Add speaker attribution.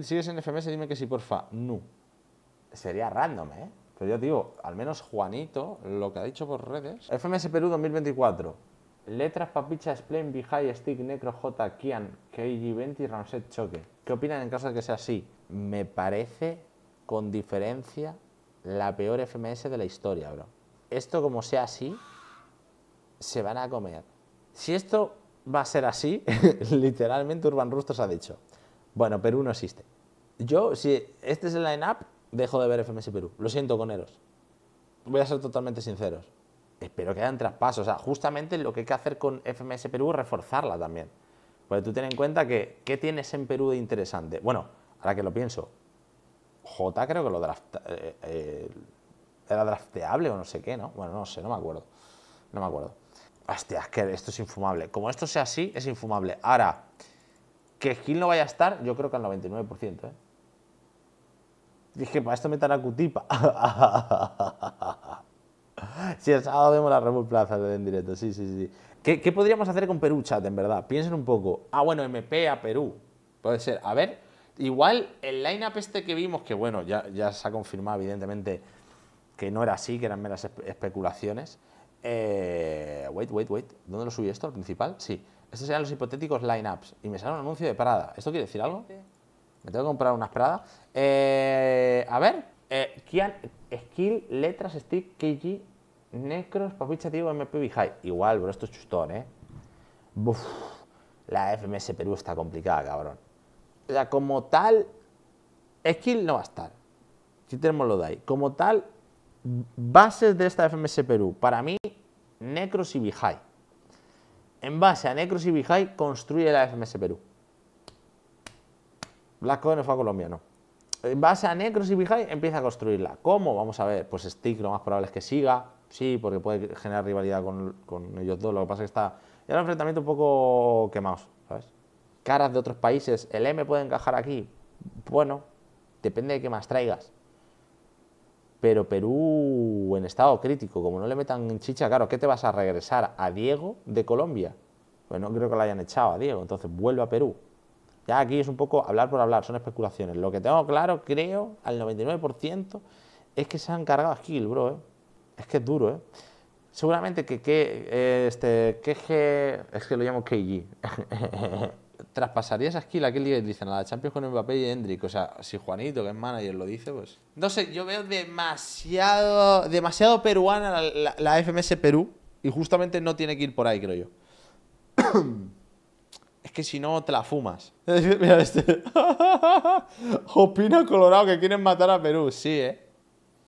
Speaker 1: ¿sigues en FMS? Dime que sí, porfa. No. Sería random, ¿eh? Pero yo digo, al menos Juanito, lo que ha dicho por redes. FMS Perú 2024. Letras Papicha, Splain, behind, Stick, Necro, J, Kian, KG20 Ramset Choque. ¿Qué opinan en caso de que sea así? Me parece, con diferencia, la peor FMS de la historia, bro. Esto, como sea así, se van a comer. Si esto va a ser así, literalmente Urban Rustos ha dicho: bueno, Perú no existe. Yo, si este es el line-up, dejo de ver FMS Perú. Lo siento, con eros Voy a ser totalmente sinceros. Espero que hayan traspasos. O sea, justamente lo que hay que hacer con FMS Perú es reforzarla también. Porque tú ten en cuenta que, ¿qué tienes en Perú de interesante? Bueno, ahora que lo pienso, J creo que lo draft, eh, eh, era drafteable o no sé qué, ¿no? Bueno, no sé, no me acuerdo. No me acuerdo. Hostia, es que esto es infumable. Como esto sea así, es infumable. Ahora, que Gil no vaya a estar, yo creo que al 99%. ¿eh? Dije, para esto me a Cutipa. si el sábado vemos la Remo Plaza en directo, sí, sí, sí. ¿Qué, podríamos hacer con Perú, chat, en verdad? Piensen un poco. Ah, bueno, MP a Perú. Puede ser. A ver, igual el line-up este que vimos, que bueno, ya, se ha confirmado, evidentemente, que no era así, que eran meras especulaciones. Eh, wait, wait, wait. ¿Dónde lo subí esto? ¿Al principal? Sí. Estos serían los hipotéticos lineups. Y me sale un anuncio de parada, ¿Esto quiere decir algo? Me tengo que comprar unas Prada. Eh, a ver. Eh, skill, letras, stick, KG, necros, papichativo, MP, High. Igual, bro, esto es chustón, ¿eh? la FMS Perú está complicada, cabrón. O sea, como tal, skill no va a estar. Si tenemos lo de ahí. Como tal, bases de esta FMS Perú, para mí, Necros y Bihai. En base a Necros y Bihai construye la FMS Perú. Blasco no fue colombiano. En base a Necros y Bihai empieza a construirla. ¿Cómo? Vamos a ver. Pues Stick lo más probable es que siga. Sí, porque puede generar rivalidad con, ellos dos. Lo que pasa es que está ya el enfrentamiento un poco quemado, ¿sabes? Caras de otros países. El M puede encajar aquí. Bueno, depende de qué más traigas pero Perú en estado crítico, como no le metan chicha, claro, ¿qué te vas a regresar a Diego de Colombia? Pues no creo que lo hayan echado a Diego, entonces vuelve a Perú. Ya aquí es un poco hablar por hablar, son especulaciones. Lo que tengo claro, creo, al 99%, es que se han cargado a Gil, bro. Eh. Es que es duro, ¿eh? Seguramente que, eh, este, es que lo llamo KG. traspasarías a esquila que qué dicen a la Champions con Mbappé y Hendrik. O sea, si Juanito, que es manager, lo dice, pues. No sé, yo veo demasiado, demasiado peruana la, FMS Perú y justamente no tiene que ir por ahí, creo yo. es que si no, te la fumas. Mira este. Opina Colorado que quieren matar a Perú. Sí, eh.